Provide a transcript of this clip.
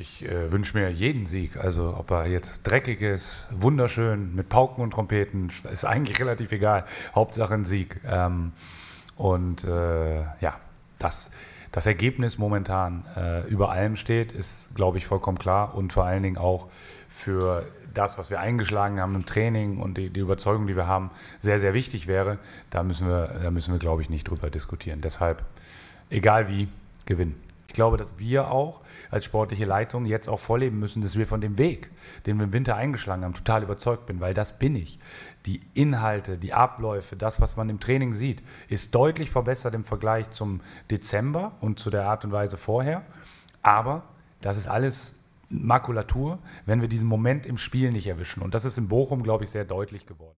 Ich äh, wünsche mir jeden Sieg. Also ob er jetzt dreckig ist, wunderschön, mit Pauken und Trompeten, ist eigentlich relativ egal. Hauptsache ein Sieg. Ähm, und äh, ja, dass das Ergebnis momentan äh, über allem steht, ist, glaube ich, vollkommen klar und vor allen Dingen auch für das, was wir eingeschlagen haben im Training und die, die Überzeugung, die wir haben, sehr, sehr wichtig wäre. Da müssen wir, da müssen wir, glaube ich, nicht drüber diskutieren. Deshalb, egal wie, gewinnen. Ich glaube, dass wir auch als sportliche Leitung jetzt auch vorleben müssen, dass wir von dem Weg, den wir im Winter eingeschlagen haben, total überzeugt bin, weil das bin ich. Die Inhalte, die Abläufe, das, was man im Training sieht, ist deutlich verbessert im Vergleich zum Dezember und zu der Art und Weise vorher. Aber das ist alles Makulatur, wenn wir diesen Moment im Spiel nicht erwischen. Und das ist in Bochum, glaube ich, sehr deutlich geworden.